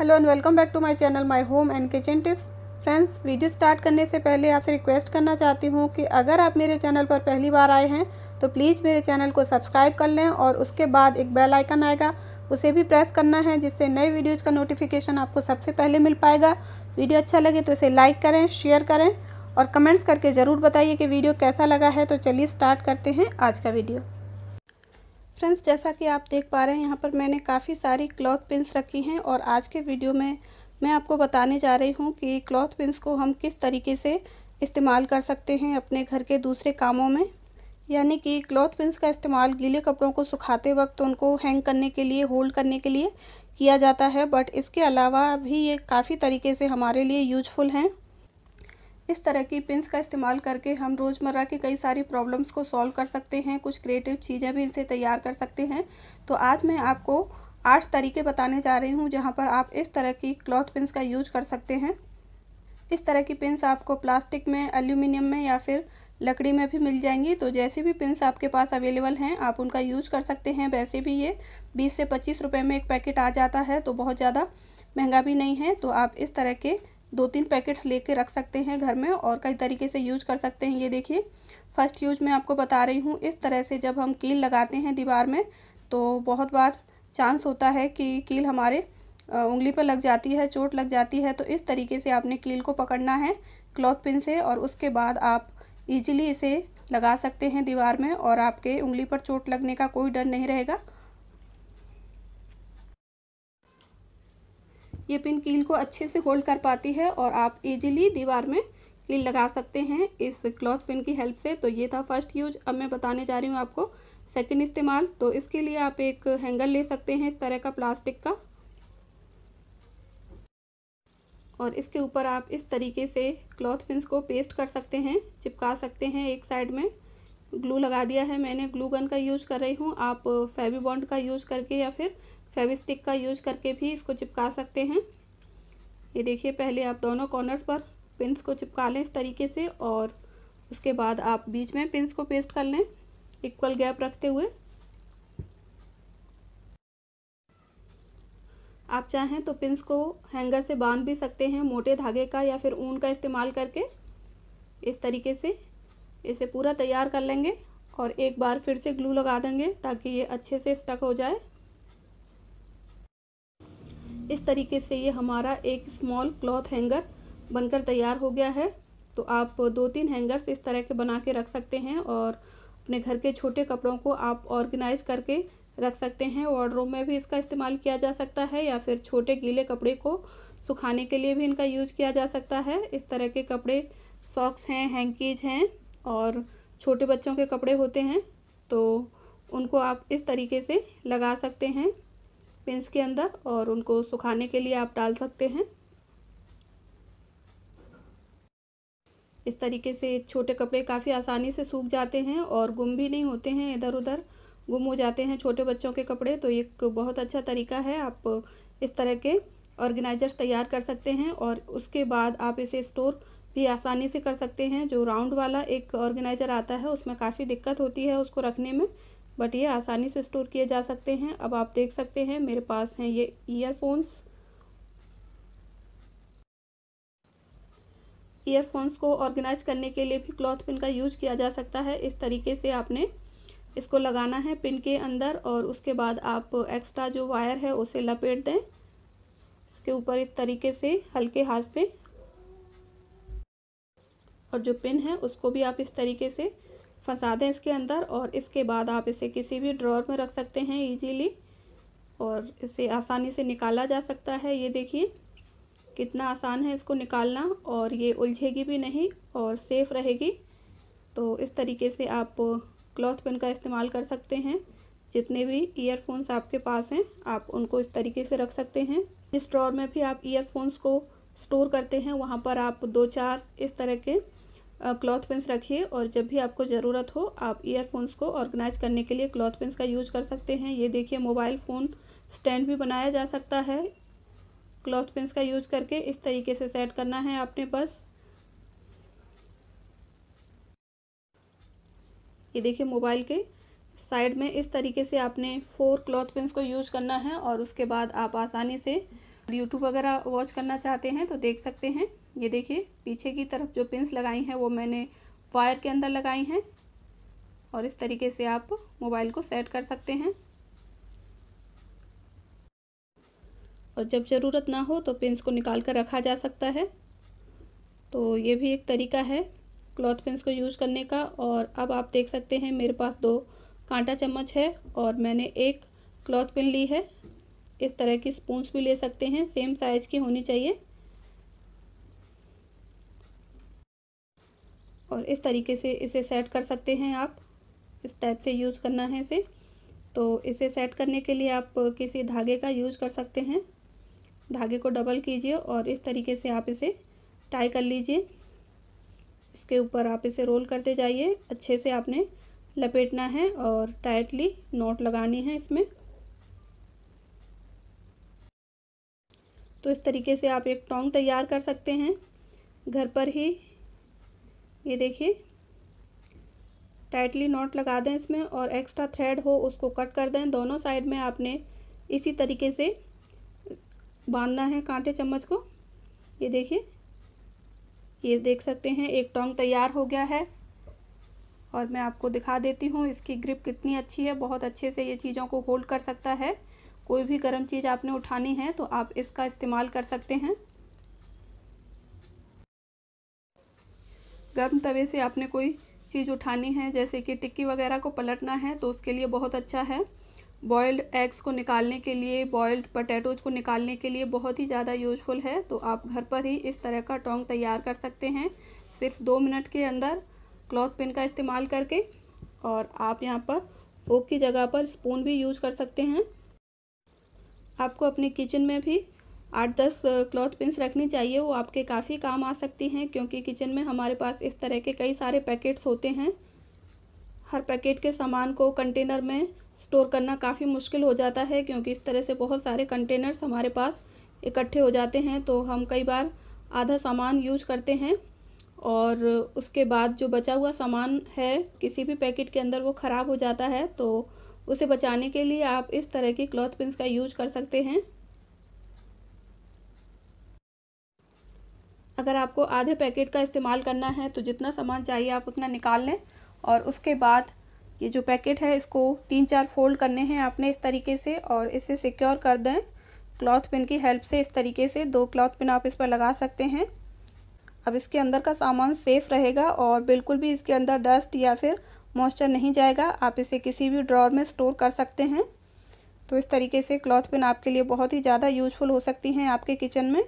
hello and welcome back to my channel my home and kitchen tips friends video start करने से पहले आपसे request करना चाहती हूँ कि अगर आप मेरे चैनल पर पहली बार आए हैं तो प्लीज़ मेरे चैनल को सब्सक्राइब कर लें और उसके बाद एक बेल आइकन आएगा उसे भी प्रेस करना है जिससे नए वीडियोज़ का नोटिफिकेशन आपको सबसे पहले मिल पाएगा वीडियो अच्छा लगे तो इसे लाइक करें शेयर करें और कमेंट्स करके ज़रूर बताइए कि वीडियो कैसा लगा है तो चलिए स्टार्ट करते हैं आज का वीडियो फ्रेंड्स जैसा कि आप देख पा रहे हैं यहाँ पर मैंने काफ़ी सारी क्लॉथ पिंस रखी हैं और आज के वीडियो में मैं आपको बताने जा रही हूँ कि क्लॉथ पिंस को हम किस तरीके से इस्तेमाल कर सकते हैं अपने घर के दूसरे कामों में यानी कि क्लॉथ पिंस का इस्तेमाल गीले कपड़ों को सुखाते वक्त उनको हैंग करने के लिए होल्ड करने के लिए किया जाता है बट इसके अलावा भी ये काफ़ी तरीके से हमारे लिए यूजफुल हैं इस तरह की पिंस का इस्तेमाल करके हम रोज़मर्रा की कई सारी प्रॉब्लम्स को सॉल्व कर सकते हैं कुछ क्रिएटिव चीज़ें भी इनसे तैयार कर सकते हैं तो आज मैं आपको आठ तरीके बताने जा रही हूँ जहाँ पर आप इस तरह की क्लॉथ पिंस का यूज कर सकते हैं इस तरह की पिंस आपको प्लास्टिक में एल्यूमिनियम में या फिर लकड़ी में भी मिल जाएंगी तो जैसे भी पिंस आपके पास अवेलेबल हैं आप उनका यूज कर सकते हैं वैसे भी ये बीस से पच्चीस रुपये में एक पैकेट आ जाता है तो बहुत ज़्यादा महंगा भी नहीं है तो आप इस तरह के दो तीन पैकेट्स लेके रख सकते हैं घर में और कई तरीके से यूज कर सकते हैं ये देखिए फर्स्ट यूज मैं आपको बता रही हूँ इस तरह से जब हम कील लगाते हैं दीवार में तो बहुत बार चांस होता है कि कील हमारे उंगली पर लग जाती है चोट लग जाती है तो इस तरीके से आपने कील को पकड़ना है क्लॉथ पिन से और उसके बाद आप इजीली इसे लगा सकते हैं दीवार में और आपके उंगली पर चोट लगने का कोई डर नहीं रहेगा ये पिन कील को अच्छे से होल्ड कर पाती है और आप इजीली दीवार में कील लगा सकते हैं इस क्लॉथ पिन की हेल्प से तो ये था फर्स्ट यूज अब मैं बताने जा रही हूँ आपको सेकेंड इस्तेमाल तो इसके लिए आप एक हैंगर ले सकते हैं इस तरह का प्लास्टिक का और इसके ऊपर आप इस तरीके से क्लॉथ पिन को पेस्ट कर सकते हैं चिपका सकते हैं एक साइड में ग्लू लगा दिया है मैंने ग्लू गन का यूज कर रही हूँ आप फेवी बॉन्ड का यूज करके या फिर फेविस्टिक का यूज करके भी इसको चिपका सकते हैं ये देखिए पहले आप दोनों कॉर्नर्स पर पिंस को चिपका लें इस तरीके से और उसके बाद आप बीच में पिंस को पेस्ट कर लें इक्वल गैप रखते हुए आप चाहें तो पिंस को हैंगर से बांध भी सकते हैं मोटे धागे का या फिर ऊन का इस्तेमाल करके इस तरीके से इसे पूरा तैयार कर लेंगे और एक बार फिर से ग्लू लगा देंगे ताकि ये अच्छे से स्टक हो जाए इस तरीके से ये हमारा एक स्मॉल क्लॉथ हैंगर बनकर तैयार हो गया है तो आप दो तीन हैंगर्स इस तरह के बना के रख सकते हैं और अपने घर के छोटे कपड़ों को आप ऑर्गेनाइज करके रख सकते हैं वार्डरोब में भी इसका इस्तेमाल किया जा सकता है या फिर छोटे गीले कपड़े को सुखाने के लिए भी इनका यूज किया जा सकता है इस तरह के कपड़े सॉक्स हैं हैंकीज हैं और छोटे बच्चों के कपड़े होते हैं तो उनको आप इस तरीके से लगा सकते हैं पिंस के अंदर और उनको सुखाने के लिए आप डाल सकते हैं इस तरीके से छोटे कपड़े काफ़ी आसानी से सूख जाते हैं और गुम भी नहीं होते हैं इधर उधर गुम हो जाते हैं छोटे बच्चों के कपड़े तो एक बहुत अच्छा तरीका है आप इस तरह के ऑर्गेनाइजर्स तैयार कर सकते हैं और उसके बाद आप इसे स्टोर भी आसानी से कर सकते हैं जो राउंड वाला एक ऑर्गेनाइज़र आता है उसमें काफ़ी दिक्कत होती है उसको रखने में बट ये आसानी से स्टोर किए जा सकते हैं अब आप देख सकते हैं मेरे पास हैं ये ईयरफोन्स ईयरफोन्स को ऑर्गेनाइज करने के लिए भी क्लॉथ पिन का यूज किया जा सकता है इस तरीके से आपने इसको लगाना है पिन के अंदर और उसके बाद आप एक्स्ट्रा जो वायर है उसे लपेट दें इसके ऊपर इस तरीके से हल्के हाथ से और जो पिन है उसको भी आप इस तरीके से फंसा दें इसके अंदर और इसके बाद आप इसे किसी भी ड्रॉर में रख सकते हैं ईजीली और इसे आसानी से निकाला जा सकता है ये देखिए कितना आसान है इसको निकालना और ये उलझेगी भी नहीं और सेफ़ रहेगी तो इस तरीके से आप क्लॉथ पिन का इस्तेमाल कर सकते हैं जितने भी ईयरफोन्स आपके पास हैं आप उनको इस तरीके से रख सकते हैं जिस ड्रॉर में भी आप ईयरफोन्स को स्टोर करते हैं वहाँ पर आप दो चार इस तरह के क्लॉथ पेंस रखिए और जब भी आपको ज़रूरत हो आप ईयरफोन्स को ऑर्गेनाइज करने के लिए क्लॉथ पेंस का यूज कर सकते हैं ये देखिए मोबाइल फ़ोन स्टैंड भी बनाया जा सकता है क्लॉथ पेंस का यूज करके इस तरीके से सेट करना है आपने बस ये देखिए मोबाइल के साइड में इस तरीके से आपने फोर क्लॉथ पेंस को यूज करना है और उसके बाद आप आसानी से यूट्यूब वगैरह वॉच करना चाहते हैं तो देख सकते हैं ये देखिए पीछे की तरफ जो पिंस लगाई हैं वो मैंने वायर के अंदर लगाई हैं और इस तरीके से आप मोबाइल को सेट कर सकते हैं और जब ज़रूरत ना हो तो पिंस को निकाल कर रखा जा सकता है तो ये भी एक तरीका है क्लॉथ पिंस को यूज करने का और अब आप देख सकते हैं मेरे पास दो कांटा चम्मच है और मैंने एक क्लॉथ पिन ली है इस तरह की स्पून्स भी ले सकते हैं सेम साइज की होनी चाहिए और इस तरीके से इसे सेट कर सकते हैं आप इस टाइप से यूज करना है इसे तो इसे सेट करने के लिए आप किसी धागे का यूज कर सकते हैं धागे को डबल कीजिए और इस तरीके से आप इसे टाई कर लीजिए इसके ऊपर आप इसे रोल करते जाइए अच्छे से आपने लपेटना है और टाइटली नोट लगानी है इसमें तो इस तरीके से आप एक टोंग तैयार कर सकते हैं घर पर ही ये देखिए टाइटली नॉट लगा दें इसमें और एक्स्ट्रा थ्रेड हो उसको कट कर दें दोनों साइड में आपने इसी तरीके से बांधना है कांटे चम्मच को ये देखिए ये देख सकते हैं एक टोंग तैयार हो गया है और मैं आपको दिखा देती हूँ इसकी ग्रिप कितनी अच्छी है बहुत अच्छे से ये चीज़ों को होल्ड कर सकता है कोई भी गर्म चीज़ आपने उठानी है तो आप इसका इस्तेमाल कर सकते हैं गर्म तवे से आपने कोई चीज़ उठानी है जैसे कि टिक्की वगैरह को पलटना है तो उसके लिए बहुत अच्छा है बॉयल्ड एग्स को निकालने के लिए बॉयल्ड पटेटोज़ को निकालने के लिए बहुत ही ज़्यादा यूजफुल है तो आप घर पर ही इस तरह का टोंग तैयार कर सकते हैं सिर्फ दो मिनट के अंदर क्लॉथ पिन का इस्तेमाल करके और आप यहाँ पर फोक की जगह पर स्पून भी यूज कर सकते हैं आपको अपने किचन में भी आठ दस क्लॉथ पिंस रखनी चाहिए वो आपके काफ़ी काम आ सकती हैं क्योंकि किचन में हमारे पास इस तरह के कई सारे पैकेट्स होते हैं हर पैकेट के सामान को कंटेनर में स्टोर करना काफ़ी मुश्किल हो जाता है क्योंकि इस तरह से बहुत सारे कंटेनर्स हमारे पास इकट्ठे हो जाते हैं तो हम कई बार आधा सामान यूज करते हैं और उसके बाद जो बचा हुआ सामान है किसी भी पैकेट के अंदर वो ख़राब हो जाता है तो उसे बचाने के लिए आप इस तरह की क्लॉथ पिंस का यूज कर सकते हैं अगर आपको आधे पैकेट का इस्तेमाल करना है तो जितना सामान चाहिए आप उतना निकाल लें और उसके बाद ये जो पैकेट है इसको तीन चार फोल्ड करने हैं आपने इस तरीके से और इसे सिक्योर कर दें क्लॉथ पिन की हेल्प से इस तरीके से दो क्लॉथ पिन आप इस पर लगा सकते हैं अब इसके अंदर का सामान सेफ़ रहेगा और बिल्कुल भी इसके अंदर डस्ट या फिर मॉइस्चर नहीं जाएगा आप इसे किसी भी ड्रॉर में स्टोर कर सकते हैं तो इस तरीके से क्लॉथ पिन आपके लिए बहुत ही ज़्यादा यूजफुल हो सकती हैं आपके किचन में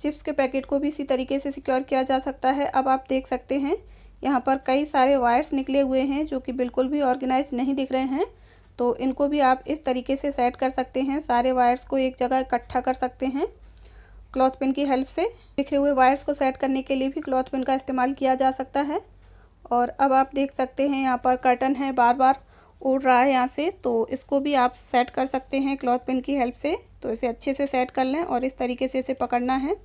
चिप्स के पैकेट को भी इसी तरीके से सिक्योर किया जा सकता है अब आप देख सकते हैं यहाँ पर कई सारे वायर्स निकले हुए हैं जो कि बिल्कुल भी ऑर्गेनाइज नहीं दिख रहे हैं तो इनको भी आप इस तरीके से सेट कर सकते हैं सारे वायर्स को एक जगह इकट्ठा कर सकते हैं क्लॉथ पिन की हेल्प से बिखरे हुए वायर्स को सेट करने के लिए भी क्लॉथ पिन का इस्तेमाल किया जा सकता है और अब आप देख सकते हैं यहाँ पर कर्टन है बार बार उड़ रहा है यहाँ से तो इसको भी आप सेट कर सकते हैं क्लॉथ पिन की हेल्प से तो इसे अच्छे से सेट कर लें और इस तरीके से इसे पकड़ना है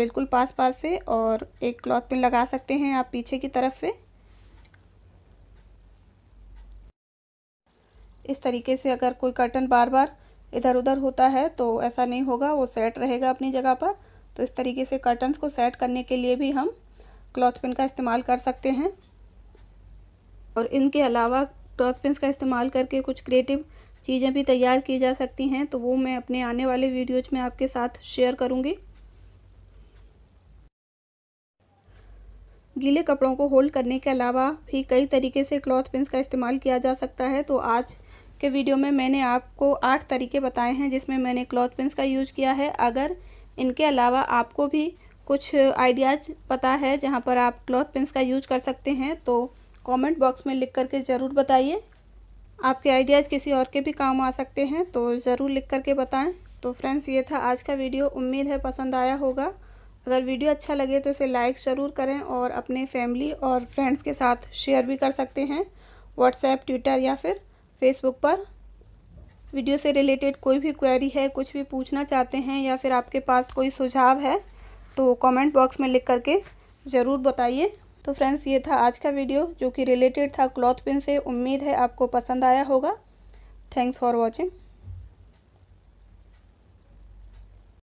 बिल्कुल पास पास से और एक क्लॉथ पिन लगा सकते हैं आप पीछे की तरफ से इस तरीके से अगर कोई कर्टन बार बार इधर उधर होता है तो ऐसा नहीं होगा वो सेट रहेगा अपनी जगह पर तो इस तरीके से कर्टन्स को सेट करने के लिए भी हम क्लॉथ पिन का इस्तेमाल कर सकते हैं और इनके अलावा क्लॉथ पिन का इस्तेमाल करके कुछ क्रिएटिव चीज़ें भी तैयार की जा सकती हैं तो वो मैं अपने आने वाले वीडियोज में आपके साथ शेयर करूँगी गीले कपड़ों को होल्ड करने के अलावा भी कई तरीके से क्लॉथ पिन का इस्तेमाल किया जा सकता है तो आज के वीडियो में मैंने आपको आठ तरीके बताए हैं जिसमें मैंने क्लॉथ पिंस का यूज किया है अगर इनके अलावा आपको भी कुछ आइडियाज़ पता है जहाँ पर आप क्लॉथ पिंस का यूज कर सकते हैं तो कमेंट बॉक्स में लिख करके ज़रूर बताइए आपके आइडियाज़ किसी और के भी काम आ सकते हैं तो ज़रूर लिख करके बताएं तो फ्रेंड्स ये था आज का वीडियो उम्मीद है पसंद आया होगा अगर वीडियो अच्छा लगे तो इसे लाइक ज़रूर करें और अपने फैमिली और फ्रेंड्स के साथ शेयर भी कर सकते हैं व्हाट्सएप ट्विटर या फिर फेसबुक पर वीडियो से रिलेटेड कोई भी क्वेरी है कुछ भी पूछना चाहते हैं या फिर आपके पास कोई सुझाव है तो कमेंट बॉक्स में लिख करके ज़रूर बताइए तो फ्रेंड्स ये था आज का वीडियो जो कि रिलेटेड था क्लॉथ पिन से उम्मीद है आपको पसंद आया होगा थैंक्स फॉर वॉचिंग